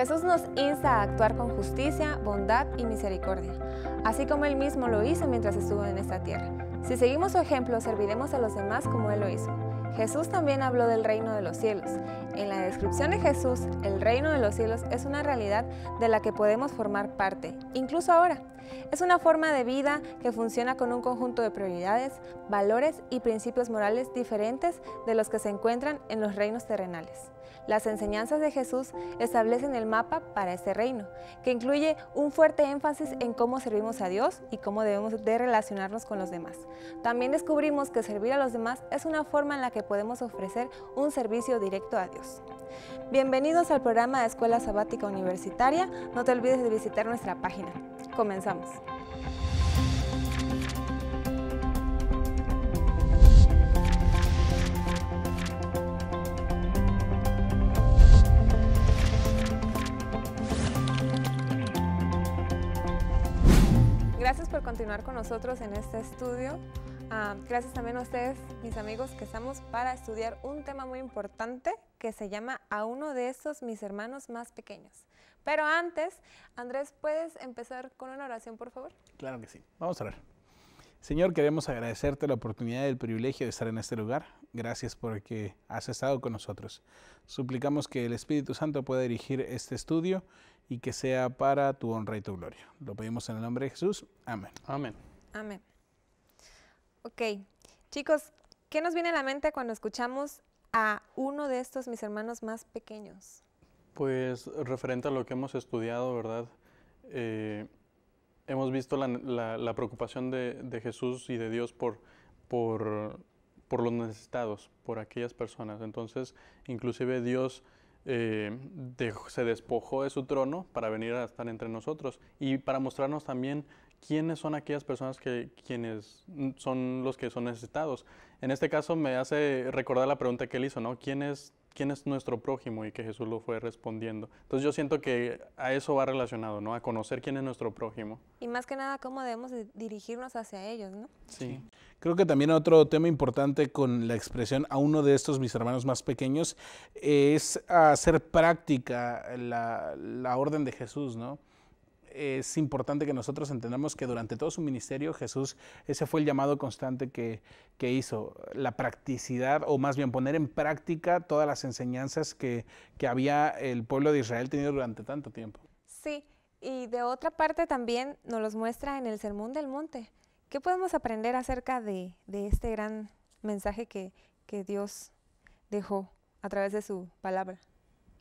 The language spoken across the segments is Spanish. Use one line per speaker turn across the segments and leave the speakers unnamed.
Jesús nos insta a actuar con justicia, bondad y misericordia, así como Él mismo lo hizo mientras estuvo en esta tierra. Si seguimos su ejemplo, serviremos a los demás como Él lo hizo. Jesús también habló del reino de los cielos. En la descripción de Jesús, el reino de los cielos es una realidad de la que podemos formar parte, incluso ahora. Es una forma de vida que funciona con un conjunto de prioridades, valores y principios morales diferentes de los que se encuentran en los reinos terrenales. Las enseñanzas de Jesús establecen el mapa para este reino, que incluye un fuerte énfasis en cómo servimos a Dios y cómo debemos de relacionarnos con los demás. También descubrimos que servir a los demás es una forma en la que podemos ofrecer un servicio directo a Dios. Bienvenidos al programa de Escuela Sabática Universitaria. No te olvides de visitar nuestra página. Comenzamos. con nosotros en este estudio. Ah, gracias también a ustedes, mis amigos, que estamos para estudiar un tema muy importante que se llama A uno de estos mis hermanos más pequeños. Pero antes, Andrés, ¿puedes empezar con una oración, por favor?
Claro que sí. Vamos a ver Señor, queremos agradecerte la oportunidad y el privilegio de estar en este lugar. Gracias por que has estado con nosotros. Suplicamos que el Espíritu Santo pueda dirigir este estudio y que sea para tu honra y tu gloria. Lo pedimos en el nombre de Jesús. Amén. Amén.
Amén. Ok. Chicos, ¿qué nos viene a la mente cuando escuchamos a uno de estos mis hermanos más pequeños?
Pues referente a lo que hemos estudiado, ¿verdad? Eh, hemos visto la, preocupación de, Jesús y de Dios por, por los necesitados, por aquellas personas. Entonces, inclusive Dios eh, se despojó de su trono para venir a estar entre nosotros y para mostrarnos también quiénes son aquellas personas que quienes son los que son necesitados. En este caso me hace recordar la pregunta que él hizo, ¿no? ¿Quién quién es nuestro prójimo y que Jesús lo fue respondiendo. Entonces yo siento que a eso va relacionado, ¿no? A conocer quién es nuestro prójimo.
Y más que nada cómo debemos dirigirnos hacia ellos, ¿no?
Sí. Creo que también otro tema importante con la expresión a uno de estos mis hermanos más pequeños es hacer práctica la, la orden de Jesús, ¿no? es importante que nosotros entendamos que durante todo su ministerio Jesús, ese fue el llamado constante que, hizo, la practicidad o más bien poner en práctica todas las enseñanzas que, que había el pueblo de Israel tenido durante tanto tiempo.
Sí, y de otra parte también nos los muestra en el Sermón del Monte. ¿Qué podemos aprender acerca de, este gran mensaje que, que Dios dejó a través de su palabra?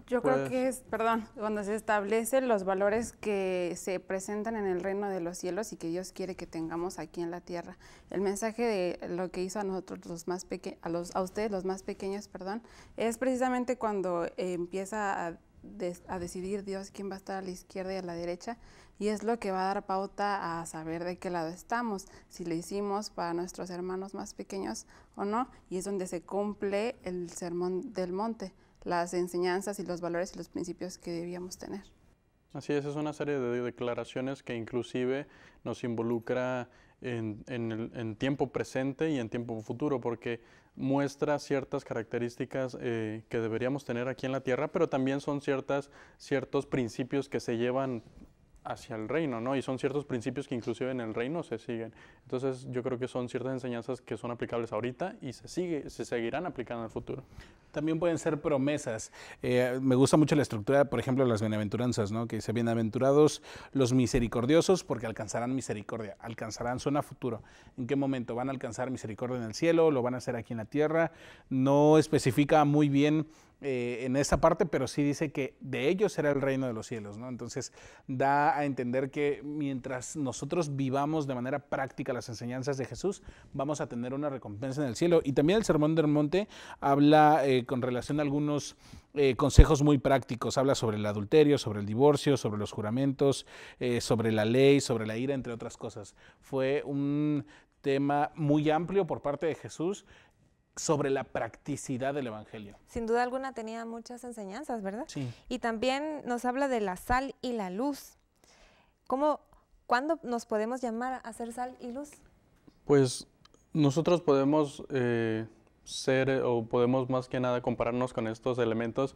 Yo creo que pues es, perdón, cuando se establecen los valores que se presentan en el reino de los cielos y que Dios quiere que tengamos aquí en la tierra. El mensaje de lo que hizo a nosotros los más a, los, a ustedes los más pequeños, perdón, es precisamente cuando empieza a, a decidir Dios quién va a estar a la izquierda y a la derecha y es lo que va a dar pauta a saber de qué lado estamos, si lo hicimos para nuestros hermanos más pequeños o no, y es donde se cumple el sermón del monte las enseñanzas y los valores y los principios que debíamos tener.
Así es, es una serie de declaraciones que inclusive nos involucra en, el, tiempo presente y en tiempo futuro, porque muestra ciertas características eh, que deberíamos tener aquí en la Tierra, pero también son ciertas, ciertos principios que se llevan hacia el reino, ¿no? Y son ciertos principios que inclusive en el reino se siguen. Entonces yo creo que son ciertas enseñanzas que son aplicables ahorita y se, sigue, se seguirán
aplicando en el futuro. También pueden ser promesas. Eh, me gusta mucho la estructura, por ejemplo, de las bienaventuranzas, ¿no? Que dice, bienaventurados los misericordiosos porque alcanzarán misericordia, alcanzarán, suena futuro. ¿En qué momento van a alcanzar misericordia en el cielo? ¿Lo van a hacer aquí en la tierra? No especifica muy bien eh, en esa parte, pero sí dice que de ellos era el reino de los cielos, ¿no? Entonces da a entender que mientras nosotros vivamos de manera práctica las enseñanzas de Jesús, vamos a tener una recompensa en el cielo. Y también el Sermón del Monte habla eh, con relación a algunos eh, consejos muy prácticos, habla sobre el adulterio, sobre el divorcio, sobre los juramentos, sobre la ley, sobre la ira, entre otras cosas. Fue un tema muy amplio por parte de Jesús sobre la practicidad del Evangelio.
Sin duda alguna tenía muchas enseñanzas, ¿verdad? Sí. Y también nos habla de la sal y la luz. ¿Cómo, ¿Cuándo nos podemos llamar a ser sal y luz?
Pues nosotros podemos eh, ser o podemos más que nada compararnos con estos elementos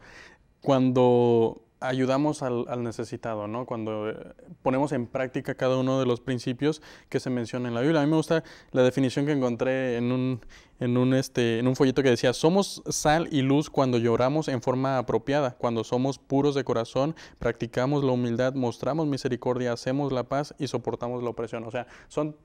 cuando ayudamos al, necesitado, ¿no? Cuando eh, ponemos en práctica cada uno de los principios que se mencionan en la Biblia. A mí me gusta la definición que encontré en un, en un, este, en un folleto que decía, somos sal y luz cuando lloramos en forma apropiada, cuando somos puros de corazón, practicamos la humildad, mostramos misericordia, hacemos la paz y soportamos la opresión. O sea, son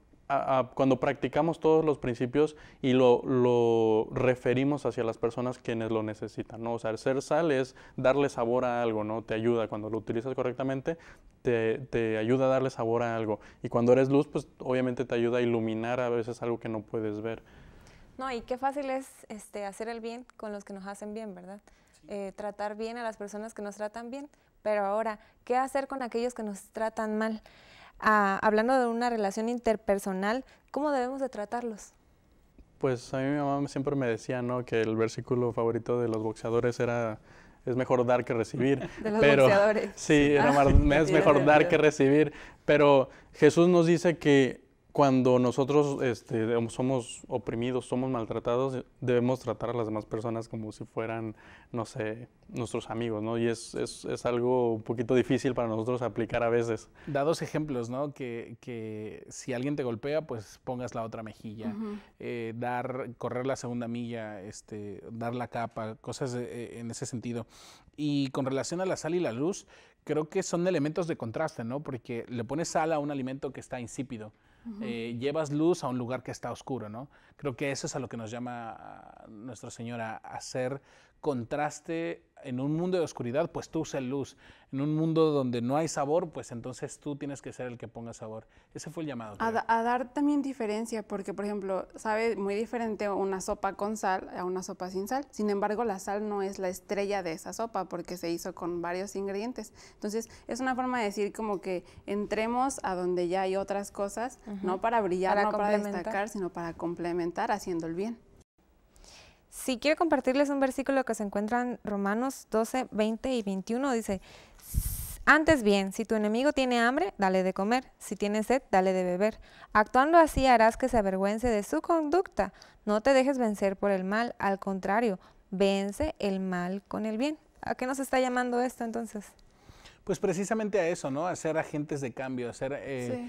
cuando practicamos todos los principios y lo, referimos hacia las personas quienes lo necesitan, ¿no? O sea, ser sal es darle sabor a algo, ¿no? Te ayuda, cuando lo utilizas correctamente, te, ayuda a darle sabor a algo. Y cuando eres luz, pues obviamente te ayuda a iluminar a veces algo que no puedes ver.
No, y qué fácil es este, hacer el bien con los que nos hacen bien, ¿verdad? Eh, tratar bien a las personas que nos tratan bien, pero ahora, ¿qué hacer con aquellos que nos tratan mal? Ah, hablando de una relación interpersonal, ¿cómo debemos de tratarlos?
Pues a mí mi mamá siempre me decía, ¿no? Que el versículo favorito de los boxeadores era es mejor dar que recibir. De los boxeadores. Sí, ah, es mejor dar que recibir. Pero Jesús nos dice que cuando nosotros este, somos oprimidos, somos maltratados, debemos tratar a las demás personas como si fueran, no sé, nuestros amigos, ¿no? Y es, es, es algo un poquito difícil para nosotros aplicar a veces.
Da dos ejemplos, ¿no? Que, que si alguien te golpea, pues pongas la otra mejilla, eh, dar, correr la segunda milla, este, dar la capa, cosas eh, en ese sentido. Y con relación a la sal y la luz, creo que son elementos de contraste, ¿no? Porque le pones sal a un alimento que está insípido eh, llevas luz a un lugar que está oscuro, ¿no? Creo que eso es a lo que nos llama Nuestra Señora, a ser contraste en un mundo de oscuridad, pues tú usas luz. En un mundo donde no hay sabor, pues entonces tú tienes que ser el que ponga sabor. Ese fue el llamado.
A, dar también diferencia, porque por ejemplo, sabe muy diferente una sopa con sal a una sopa sin sal. Sin embargo, la sal no es la estrella de esa sopa porque se hizo con varios ingredientes. Entonces, es una forma de decir como que entremos a donde ya hay otras cosas, no para brillar, para destacar, sino para complementar haciendo el bien. Si
quiero compartirles un versículo que se encuentra en Romanos 12, 20 y 21. Dice, antes bien, si tu enemigo tiene hambre, dale de comer, si tiene sed, dale de beber. Actuando así harás que se avergüence de su conducta. No te dejes vencer por el mal, al contrario, vence el mal con el bien. ¿A qué nos está llamando esto entonces?
Pues precisamente a eso, ¿no? A ser agentes de cambio, a ser eh,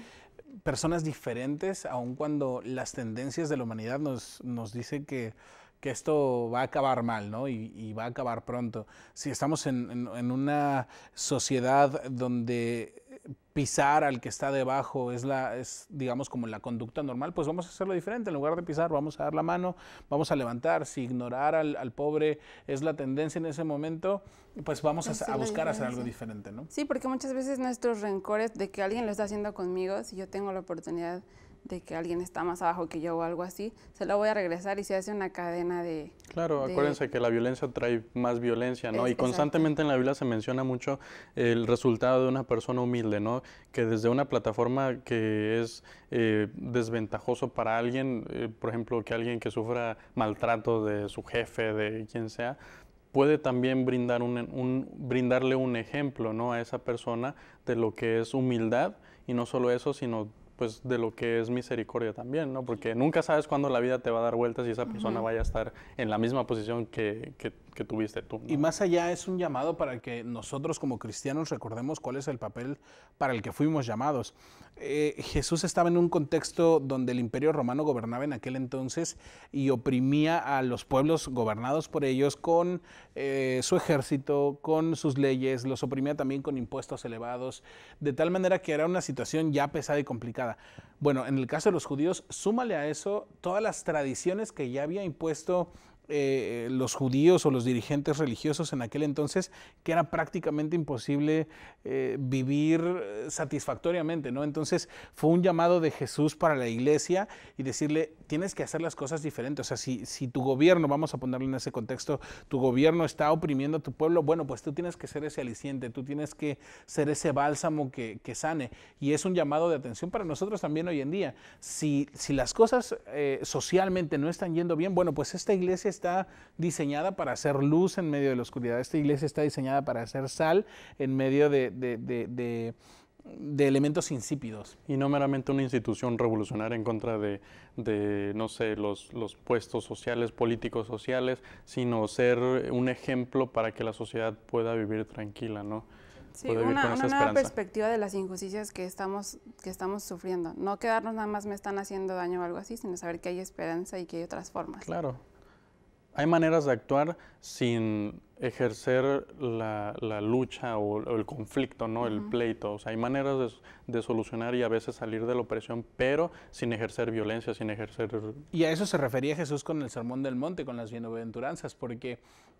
personas diferentes, aun cuando las tendencias de la humanidad nos, nos dicen que que esto va a acabar mal, ¿no? Y, va a acabar pronto. Si estamos en, una sociedad donde pisar al que está debajo es la es digamos como la conducta normal pues vamos a hacerlo diferente en lugar de pisar vamos a dar la mano vamos a levantar si ignorar al, pobre es la tendencia en ese momento pues vamos a, a, buscar hacer algo diferente no
sí porque muchas veces nuestros rencores de que alguien lo está haciendo conmigo si yo tengo la oportunidad de que alguien está más abajo que yo o algo así, se lo voy a regresar y se hace una cadena de...
Claro, acuérdense que la violencia trae más violencia, ¿no? y constantemente en la Biblia se menciona mucho el resultado de una persona humilde, ¿no? Que desde una plataforma que es eh, desventajoso para alguien, eh, por ejemplo, que alguien que sufra maltrato de su jefe, de quien sea, puede también brindar un, un, brindarle un ejemplo ¿no? a esa persona de lo que es humildad y no solo eso, sino pues de lo que es misericordia también, ¿no? Porque nunca sabes cuándo la vida te va a dar vueltas y esa persona vaya a estar en la misma posición que, que que tuviste tú. Y
más allá es un llamado para que nosotros como cristianos recordemos cuál es el papel para el que fuimos llamados. Eh, Jesús estaba en un contexto donde el imperio romano gobernaba en aquel entonces y oprimía a los pueblos gobernados por ellos con eh, su ejército, con sus leyes, los oprimía también con impuestos elevados, de tal manera que era una situación ya pesada y complicada. Bueno, en el caso de los judíos, súmale a eso todas las tradiciones que ya había impuesto eh, los judíos o los dirigentes religiosos en aquel entonces que era prácticamente imposible eh, vivir eh, satisfactoriamente, ¿no? Entonces fue un llamado de Jesús para la iglesia y decirle, tienes que hacer las cosas diferentes. O sea, si, si tu gobierno, vamos a ponerlo en ese contexto, tu gobierno está oprimiendo a tu pueblo, bueno, pues tú tienes que ser ese aliciente, tú tienes que ser ese bálsamo que, que sane. Y es un llamado de atención para nosotros también hoy en día. Si, si las cosas socialmente no están yendo bien, bueno, pues esta iglesia está está diseñada para hacer luz en medio de la oscuridad, esta iglesia está diseñada para hacer sal en medio de, elementos insípidos.
Y no meramente una institución revolucionaria en contra de, no sé, los, puestos sociales, políticos sociales, sino ser un ejemplo para que la sociedad pueda vivir tranquila, ¿no? Sí, una, una perspectiva
de las injusticias que estamos, que estamos sufriendo. No quedarnos nada más me están haciendo daño o algo así, sino saber que hay esperanza y que hay otras formas.
Claro, hay maneras de actuar sin ejercer la, lucha o, el conflicto, ¿no? El pleito. O sea, hay maneras de, solucionar y a veces salir de la opresión, pero sin ejercer violencia, sin ejercer...
Y a eso se refería Jesús con el Sermón del Monte, con las bienaventuranzas, porque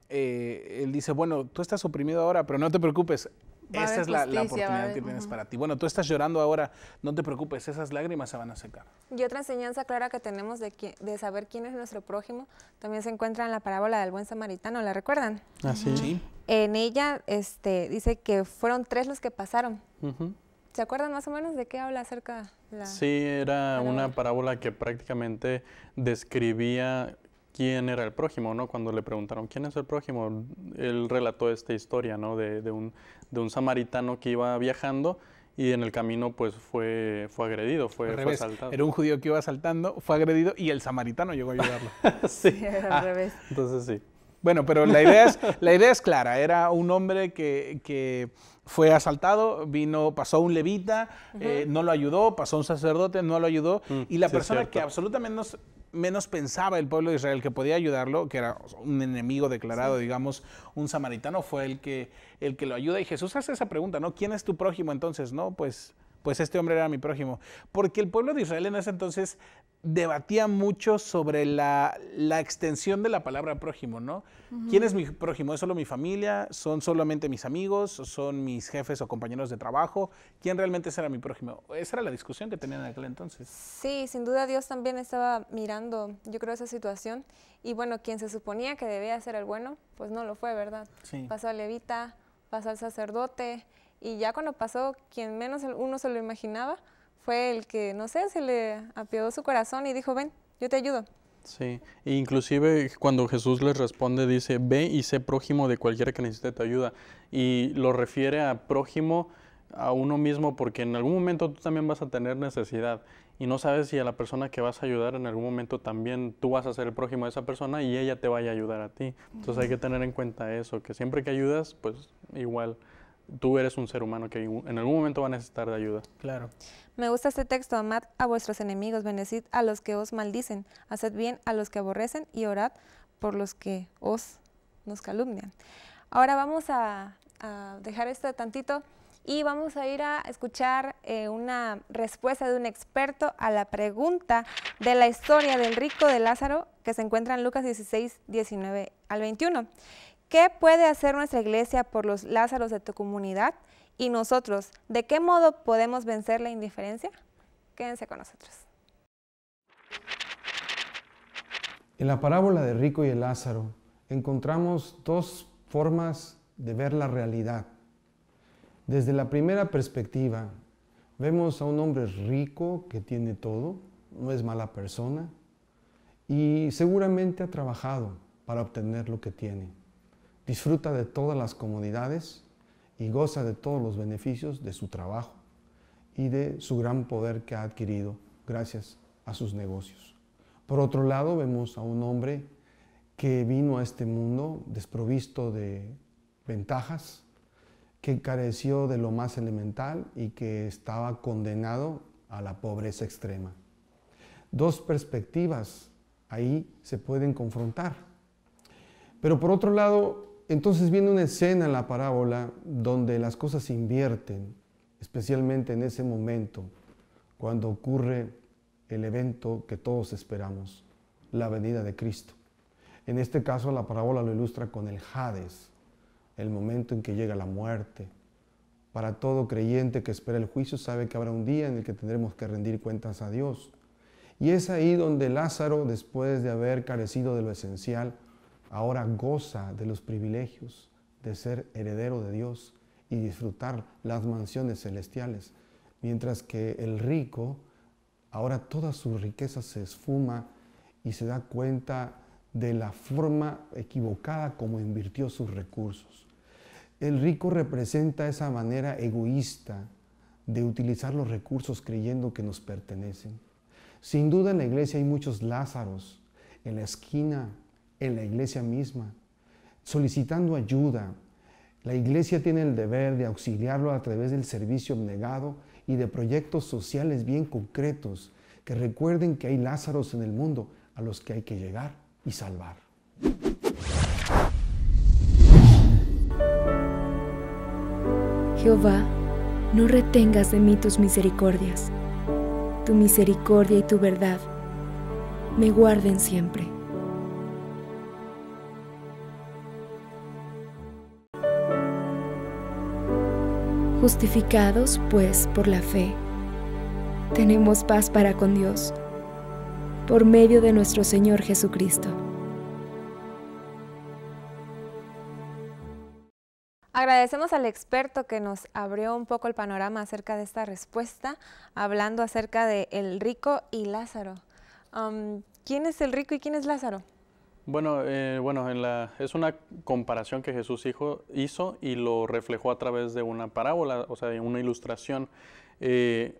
eh, él dice, bueno, tú estás oprimido ahora, pero no te preocupes, esa es la, oportunidad que tienes para ti. Bueno, tú estás llorando ahora, no te preocupes, esas lágrimas se van a secar.
Y otra enseñanza clara que tenemos de, de saber quién es nuestro prójimo también se encuentra en la parábola del buen samaritano, ¿la recuerdan? Ah, sí. En ella este, dice que fueron tres los que pasaron. ¿Se acuerdan más o menos de qué habla acerca la Sí,
era una parábola que prácticamente describía quién era el prójimo, ¿no? Cuando le preguntaron quién es el prójimo, él relató esta historia, ¿no? De, un, samaritano que iba viajando y en el camino pues fue, agredido, fue, asaltado. Era un
judío que iba asaltando, fue agredido y el samaritano llegó a ayudarlo. sí, al ah, revés. Entonces sí. Bueno, pero la idea es, clara. Era un hombre que, fue asaltado, vino, pasó un levita, eh, no lo ayudó, pasó un sacerdote, no lo ayudó. Mm, y la persona que absolutamente no, menos pensaba el pueblo de Israel que podía ayudarlo, que era un enemigo declarado, digamos, un samaritano fue el que, el que lo ayuda. Y Jesús hace esa pregunta, ¿no? ¿Quién es tu prójimo entonces? No, pues pues este hombre era mi prójimo. Porque el pueblo de Israel en ese entonces debatía mucho sobre la, extensión de la palabra prójimo, ¿no? ¿Quién es mi prójimo? ¿Es solo mi familia? ¿Son solamente mis amigos? ¿Son mis jefes o compañeros de trabajo? ¿Quién realmente será mi prójimo? Esa era la discusión que tenían en aquel entonces. Sí,
sin duda Dios también estaba mirando, yo creo, esa situación. Y bueno, quien se suponía que debía ser el bueno, pues no lo fue, ¿verdad? Pasó al levita, pasó al sacerdote, y ya cuando pasó, quien menos uno se lo imaginaba fue el que, no sé, se le apiadó su corazón y dijo, ven, yo te ayudo.
Sí, e inclusive cuando Jesús les responde dice, ve y sé prójimo de cualquiera que necesite tu ayuda. Y lo refiere a prójimo a uno mismo porque en algún momento tú también vas a tener necesidad y no sabes si a la persona que vas a ayudar en algún momento también tú vas a ser el prójimo de esa persona y ella te vaya a ayudar a ti. Entonces hay que tener en cuenta eso, que siempre que ayudas, pues igual tú eres un ser humano que en algún momento va a necesitar de ayuda.
Claro.
Me gusta este texto, amad a vuestros enemigos, bendecid a los que os maldicen, haced bien a los que aborrecen y orad por los que os nos calumnian. Ahora vamos a, dejar esto tantito y vamos a ir a escuchar eh, una respuesta de un experto a la pregunta de la historia del rico de Lázaro que se encuentra en Lucas 16, 19 al 21. ¿Qué puede hacer nuestra iglesia por los Lázaros de tu comunidad? Y nosotros, ¿de qué modo podemos vencer la indiferencia? Quédense con nosotros.
En la parábola de Rico y el Lázaro encontramos dos formas de ver la realidad. Desde la primera perspectiva, vemos a un hombre rico que tiene todo, no es mala persona y seguramente ha trabajado para obtener lo que tiene disfruta de todas las comodidades y goza de todos los beneficios de su trabajo y de su gran poder que ha adquirido gracias a sus negocios. Por otro lado, vemos a un hombre que vino a este mundo desprovisto de ventajas, que careció de lo más elemental y que estaba condenado a la pobreza extrema. Dos perspectivas ahí se pueden confrontar. Pero por otro lado, entonces viene una escena en la parábola donde las cosas se invierten, especialmente en ese momento, cuando ocurre el evento que todos esperamos, la venida de Cristo. En este caso la parábola lo ilustra con el Hades, el momento en que llega la muerte. Para todo creyente que espera el juicio sabe que habrá un día en el que tendremos que rendir cuentas a Dios. Y es ahí donde Lázaro, después de haber carecido de lo esencial, ahora goza de los privilegios de ser heredero de Dios y disfrutar las mansiones celestiales, mientras que el rico ahora toda su riqueza se esfuma y se da cuenta de la forma equivocada como invirtió sus recursos. El rico representa esa manera egoísta de utilizar los recursos creyendo que nos pertenecen. Sin duda en la iglesia hay muchos Lázaros en la esquina en la iglesia misma, solicitando ayuda. La iglesia tiene el deber de auxiliarlo a través del servicio negado y de proyectos sociales bien concretos que recuerden que hay Lázaros en el mundo a los que hay que llegar y salvar.
Jehová, no retengas de mí tus misericordias. Tu misericordia y tu verdad me guarden siempre. Justificados pues por la fe, tenemos paz para con Dios, por medio de nuestro Señor Jesucristo. Agradecemos al experto que nos abrió un poco el panorama acerca de esta respuesta, hablando acerca de el rico y Lázaro. ¿Quién es el rico y quién es Lázaro?
Bueno, eh, bueno es una comparación que Jesús hizo y lo reflejó a través de una parábola, o sea, de una ilustración, eh,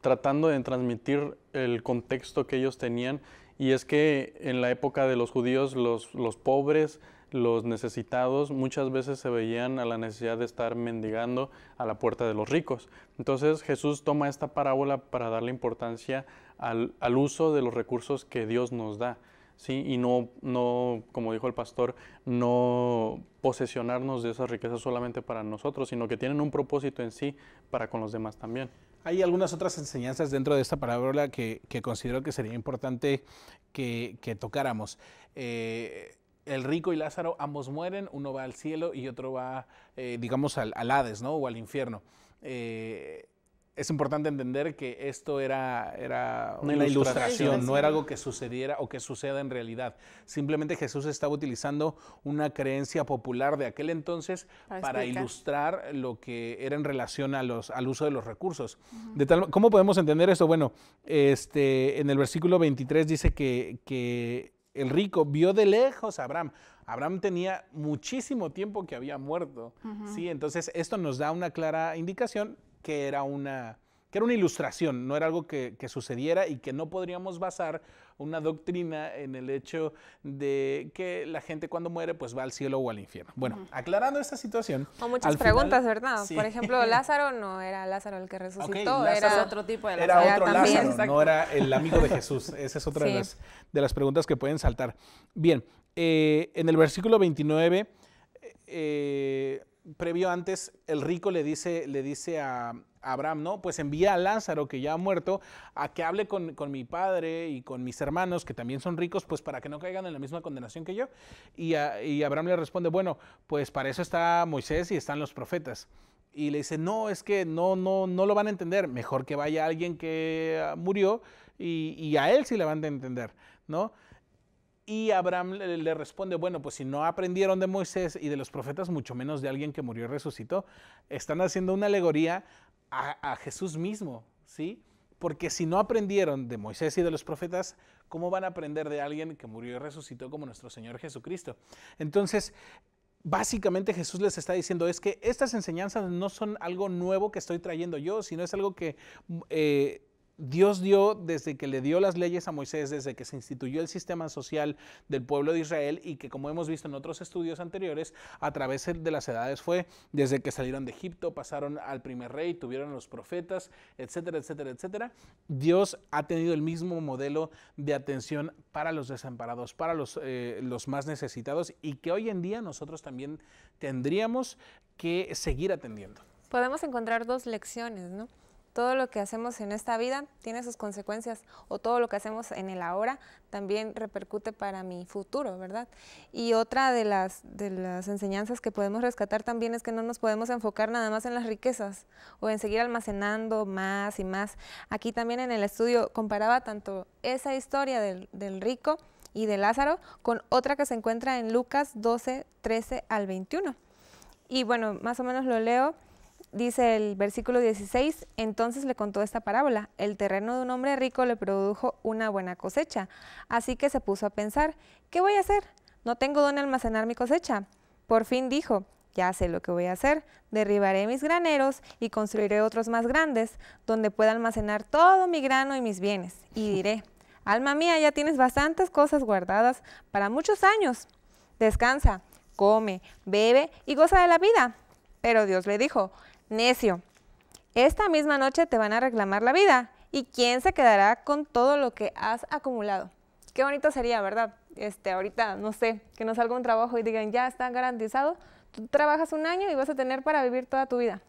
tratando de transmitir el contexto que ellos tenían. Y es que en la época de los judíos, los, pobres, los necesitados muchas veces se veían a la necesidad de estar mendigando a la puerta de los ricos. Entonces Jesús toma esta parábola para darle importancia al uso de los recursos que Dios nos da. ¿sí? y no, no, como dijo el pastor, no posesionarnos de esas riquezas solamente para nosotros, sino que tienen un propósito en sí para con los demás también.
Hay algunas otras enseñanzas dentro de esta parábola que, que considero que sería importante que, tocáramos. Eh, el rico y Lázaro, ambos mueren, uno va al cielo y otro va, eh, digamos, al, Hades, ¿no? O al infierno. Eh, es importante entender que esto era, era una, ilustración, no era algo que sucediera o que suceda en realidad. Simplemente Jesús estaba utilizando una creencia popular de aquel entonces para, ilustrar lo que era en relación a los, al uso de los recursos. ¿Cómo podemos entender eso? Bueno, este, en el versículo 23 dice que, el rico vio de lejos a Abraham. Abraham tenía muchísimo tiempo que había muerto, ¿sí? Entonces esto nos da una clara indicación que era una, que era una ilustración, no era algo que, sucediera y que no podríamos basar una doctrina en el hecho de que la gente cuando muere pues va al cielo o al infierno. Bueno, aclarando esta situación. O muchas preguntas, ¿verdad? Por ejemplo,
Lázaro no era Lázaro el que resucitó, era otro tipo de Lázaro. Era otro Lázaro, no
era el amigo de Jesús. Esa es otra de, las, de las preguntas que pueden saltar. Bien, eh, en el versículo 29 previo antes, el rico le dice, le dice a, Abraham, ¿no? Pues envía a Lázaro, que ya ha muerto, a que hable con, mi padre y con mis hermanos, que también son ricos, pues para que no caigan en la misma condenación que yo. Y, a, Abraham le responde, bueno, pues para eso está Moisés y están los profetas. Y le dice, no, es que no, no, no lo van a entender. Mejor que vaya alguien que ah, murió y, y a él sí le van a entender, ¿no? Y Abraham le, responde, bueno, pues si no aprendieron de Moisés y de los profetas, mucho menos de alguien que murió y resucitó, están haciendo una alegoría a, Jesús mismo, ¿sí? Porque si no aprendieron de Moisés y de los profetas, ¿cómo van a aprender de alguien que murió y resucitó como nuestro Señor Jesucristo? Entonces, básicamente Jesús les está diciendo es que estas enseñanzas no son algo nuevo que estoy trayendo yo, sino es algo que eh, Dios dio desde que le dio las leyes a Moisés, desde que se instituyó el sistema social del pueblo de Israel y que como hemos visto en otros estudios anteriores, a través de las edades fue desde que salieron de Egipto, pasaron al primer rey, tuvieron los profetas, etcétera, etcétera, etcétera. Dios ha tenido el mismo modelo de atención para los desamparados, para los, eh, los más necesitados y que hoy en día nosotros también tendríamos que seguir atendiendo.
Podemos encontrar dos lecciones, ¿no? todo lo que hacemos en esta vida tiene sus consecuencias o todo lo que hacemos en el ahora también repercute para mi futuro, ¿verdad? Y otra de las, de las enseñanzas que podemos rescatar también es que no nos podemos enfocar nada más en las riquezas o en seguir almacenando más y más. Aquí también en el estudio comparaba tanto esa historia del, del rico y de Lázaro con otra que se encuentra en Lucas 12, 13 al 21. Y bueno, más o menos lo leo dice el versículo 16, entonces le contó esta parábola, el terreno de un hombre rico le produjo una buena cosecha, así que se puso a pensar, ¿qué voy a hacer? No tengo dónde almacenar mi cosecha. Por fin dijo, ya sé lo que voy a hacer, derribaré mis graneros y construiré otros más grandes, donde pueda almacenar todo mi grano y mis bienes. Y diré, alma mía, ya tienes bastantes cosas guardadas para muchos años. Descansa, come, bebe y goza de la vida. Pero Dios le dijo, Necio, esta misma noche te van a reclamar la vida. ¿Y quién se quedará con todo lo que has acumulado? Qué bonito sería, ¿verdad? Este, ahorita, no sé, que nos salga un trabajo y digan, ya está garantizado, tú trabajas un año y vas a tener para vivir toda tu vida.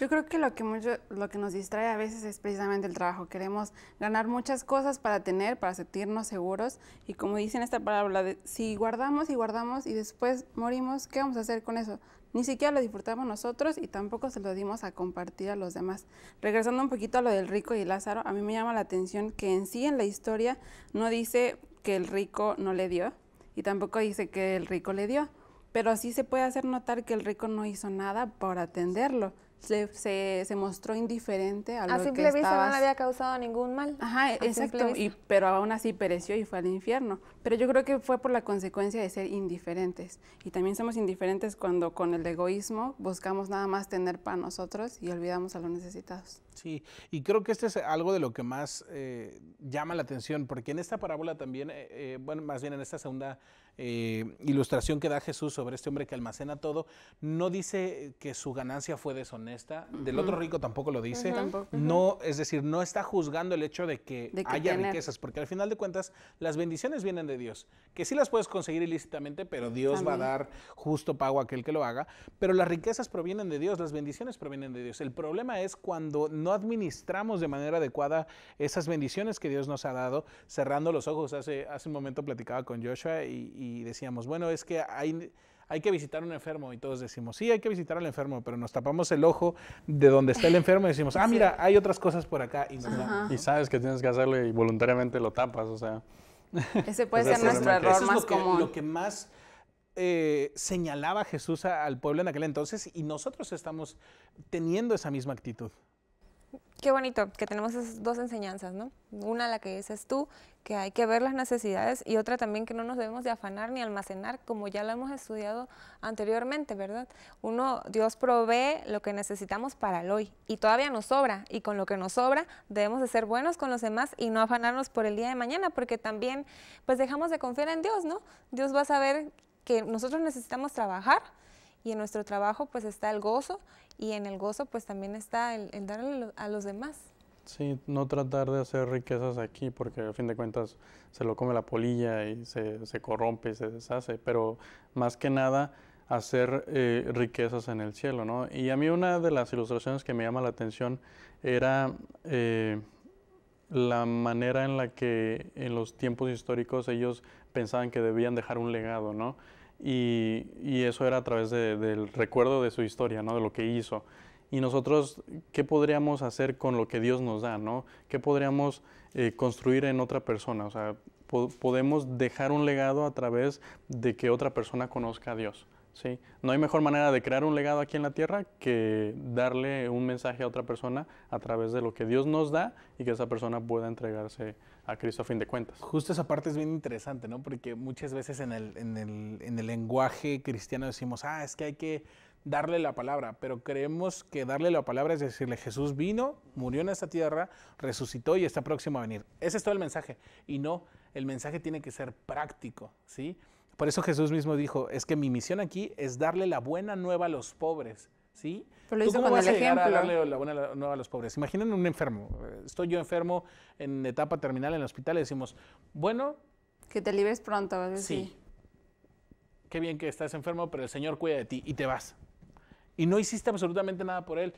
Yo creo que lo que, mucho, lo que nos distrae a veces es precisamente el trabajo. Queremos ganar muchas cosas para tener, para sentirnos seguros. Y como dicen esta palabra, si guardamos y guardamos y después morimos, ¿qué vamos a hacer con eso? ni siquiera lo disfrutamos nosotros y tampoco se lo dimos a compartir a los demás. Regresando un poquito a lo del rico y Lázaro, a mí me llama la atención que en sí en la historia no dice que el rico no le dio y tampoco dice que el rico le dio, pero sí se puede hacer notar que el rico no hizo nada por atenderlo, se, se, mostró indiferente a, a simple vista no le había
causado ningún mal. Ajá, exacto,
pero aún así pereció y fue al infierno. Pero yo creo que fue por la consecuencia de ser indiferentes. Y también somos indiferentes cuando con el egoísmo buscamos nada más tener para nosotros y olvidamos a los necesitados.
Sí, y creo que este es algo de lo que más eh, llama la atención, porque en esta parábola también, eh, eh, bueno, más bien en esta segunda eh, ilustración que da Jesús sobre este hombre que almacena todo, no dice que su ganancia fue deshonesta, del otro rico tampoco lo dice, no, es decir, no está juzgando el hecho de que, haya riquezas, porque al final de cuentas las bendiciones vienen de Dios, que sí las puedes conseguir ilícitamente, pero Dios va a dar justo pago a aquel que lo haga, pero las riquezas provienen de Dios, las bendiciones provienen de Dios. El problema es cuando no administramos de manera adecuada esas bendiciones que Dios nos ha dado, cerrando los ojos, hace un momento platicaba con Joshua y y decíamos, bueno, es que hay, hay que visitar a un enfermo y todos decimos, sí, hay que visitar al enfermo, pero nos tapamos el ojo de donde está el enfermo y decimos, ah, mira, hay otras cosas por acá. Y, sabes que tienes que hacerlo y voluntariamente
lo tapas, o sea.
Ese puede ser nuestro error más lo común. Que, lo que más eh, señalaba Jesús al pueblo en aquel entonces y nosotros estamos teniendo esa misma actitud.
Qué bonito que tenemos esas dos enseñanzas, ¿no? Una la que dices tú, que hay que ver las necesidades, y otra también que no nos debemos de afanar ni almacenar, como ya lo hemos estudiado anteriormente, ¿verdad? Uno, Dios provee lo que necesitamos para el hoy, y todavía nos sobra, y con lo que nos sobra debemos de ser buenos con los demás y no afanarnos por el día de mañana, porque también pues dejamos de confiar en Dios, ¿no? Dios va a saber que nosotros necesitamos trabajar, y en nuestro trabajo pues está el gozo y en el gozo pues también está el, el darle a los demás.
Sí, no tratar de hacer riquezas aquí porque a fin de cuentas se lo come la polilla y se, se corrompe y se deshace, pero más que nada hacer eh, riquezas en el cielo, ¿no? Y a mí una de las ilustraciones que me llama la atención era eh, la manera en la que en los tiempos históricos ellos pensaban que debían dejar un legado, ¿no? y, eso era a través del recuerdo de su historia, ¿no? de lo que hizo. Y nosotros, ¿qué podríamos hacer con lo que Dios nos da? ¿no? ¿Qué podríamos eh, construir en otra persona? O sea, podemos dejar un legado a través de que otra persona conozca a Dios. ¿sí? No hay mejor manera de crear un legado aquí en la tierra que darle un mensaje a otra persona a través de lo que Dios nos da y que esa persona pueda entregarse a Cristo a fin de cuentas.
Justo esa parte es bien interesante, ¿no? Porque muchas veces en el, en el, en el lenguaje cristiano decimos, ah, es que hay que darle la palabra, pero creemos que darle la palabra es decirle, Jesús vino, murió en esta tierra, resucitó y está próximo a venir. Ese es todo el mensaje. Y no, el mensaje tiene que ser práctico, ¿sí? Por eso Jesús mismo dijo, es que mi misión aquí es darle la buena nueva a los pobres. ¿sí? Pero lo ¿Tú cómo vas el a ejemplo. A darle la buena nueva a los pobres? Imaginen un enfermo. Estoy yo enfermo en etapa terminal en el hospital y decimos, bueno...
Que te libres pronto. A sí.
Qué bien que estás enfermo, pero el Señor cuida de ti y te vas. Y no hiciste absolutamente nada por él.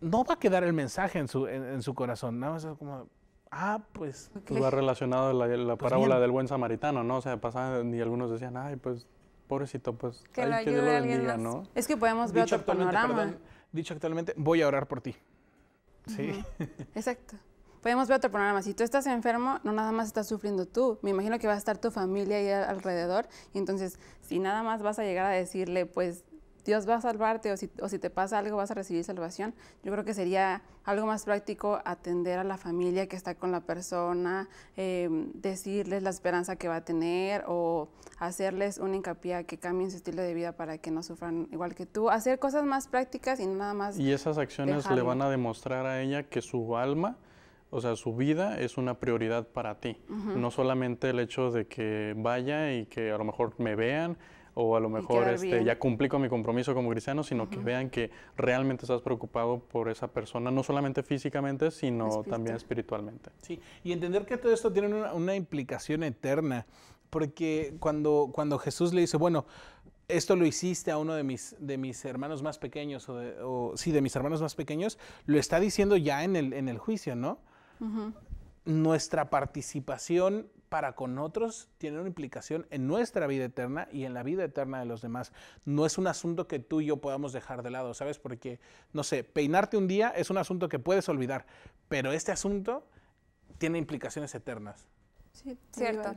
No va a quedar el mensaje en su, en, su corazón. Nada más es como... Ah, pues. Okay. Pues
relacionado la, pues parábola del buen samaritano, ¿no? O sea, pasaban y algunos decían, ay, pues
pobrecito, pues ¿no? Es
que podemos ver otro panorama.
dicho actualmente, voy a orar por ti. Sí.
Exacto. Podemos ver otro panorama. Si tú estás enfermo, no nada más estás sufriendo tú. Me imagino que va a estar tu familia ahí alrededor. Y entonces, si nada más vas a llegar a decirle, pues Dios va a salvarte o si, o si te pasa algo vas a recibir salvación, yo creo que sería algo más práctico atender a la familia que está con la persona, eh, decirles la esperanza que va a tener o hacerles una hincapié a que cambien su estilo de vida para que no sufran igual que tú, hacer cosas más prácticas y nada más. Y
esas acciones le van a demostrar a ella que su alma o sea, su vida es una prioridad para ti. No solamente el hecho de que vaya y que a lo mejor me vean, o a lo mejor este, ya cumplí con mi compromiso como cristiano, sino que vean que realmente estás preocupado por esa persona, no solamente físicamente, sino también espiritualmente.
Sí, y entender que todo esto tiene una, implicación eterna, porque cuando, cuando Jesús le dice, bueno, esto lo hiciste a uno de mis, de mis hermanos más pequeños, o, sí, de mis hermanos más pequeños, lo está diciendo ya en el, en el juicio, ¿no? nuestra participación para con otros tiene una implicación en nuestra vida eterna y en la vida eterna de los demás. No es un asunto que tú y yo podamos dejar de lado, ¿sabes? Porque, no sé, peinarte un día es un asunto que puedes olvidar, pero este asunto tiene implicaciones eternas.
Sí, cierto.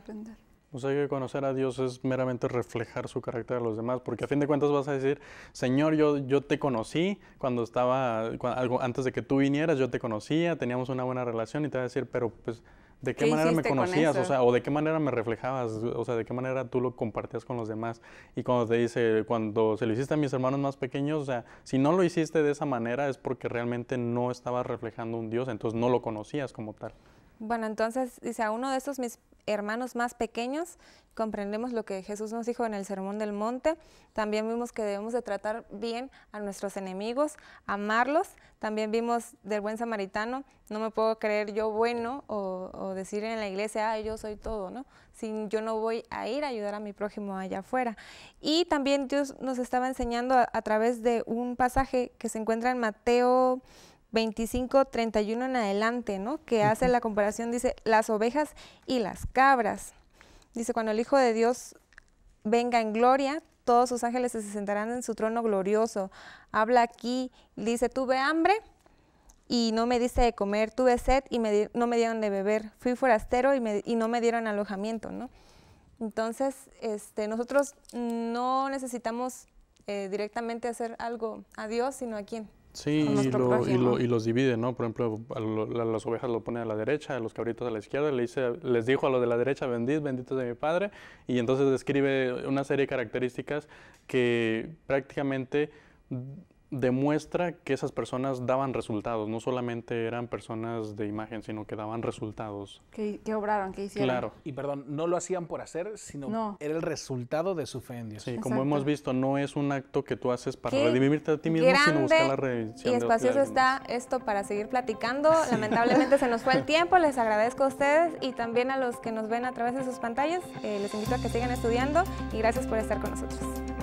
O sea que conocer a Dios es meramente reflejar su carácter
a los demás, porque a fin de cuentas vas a decir, Señor, yo, yo te conocí cuando estaba, algo, antes de que tú vinieras, yo te conocía, teníamos una buena relación y te va a decir, pero pues, ¿de qué, manera me conocías? o sea, o de qué manera me reflejabas, o sea, de qué manera tú lo compartías con los demás. Y cuando te dice, cuando se lo hiciste a mis hermanos más pequeños, o sea, si no lo hiciste de esa manera es porque realmente no estabas reflejando un Dios, entonces no lo conocías como tal.
Bueno, entonces dice, a uno de estos mis hermanos más pequeños, comprendemos lo que Jesús nos dijo en el Sermón del Monte, también vimos que debemos de tratar bien a nuestros enemigos, amarlos, también vimos del buen samaritano, no me puedo creer yo bueno o, decir en la iglesia, ah, yo soy todo, ¿no? Si yo no voy a ir a ayudar a mi prójimo allá afuera. Y también Dios nos estaba enseñando a través de un pasaje que se encuentra en Mateo 25, 31 en adelante, ¿no? Que hace la comparación, dice, las ovejas y las cabras. Dice, cuando el Hijo de Dios venga en gloria, todos sus ángeles se sentarán en su trono glorioso. Habla aquí, dice, tuve hambre y no me diste de comer, tuve sed y no me dieron de beber, fui forastero y, no me dieron alojamiento, ¿no? Entonces, este, nosotros no necesitamos eh, directamente hacer algo a Dios, sino a quién,
Sí, y, los divide, ¿no? Por ejemplo, a, las ovejas lo pone a la derecha, a los cabritos a la izquierda, le dice, les dijo a los de la derecha, bendito, bendito de mi padre, y entonces describe una serie de características que prácticamente demuestra que esas personas daban resultados, no solamente eran personas de imagen, sino que daban resultados.
Que, obraron, que hicieron. Claro. Y perdón, no lo hacían por hacer, sino no. era el resultado de su fe en Dios. Sí, como hemos
visto, no es un acto que tú haces para redimirte a ti mismo, sino buscar la redención. Y espacioso está
esto para seguir platicando. Lamentablemente se nos fue el tiempo, les agradezco a ustedes y también a los que nos ven a través de sus pantallas. Eh, les invito a que sigan estudiando y gracias por estar con nosotros.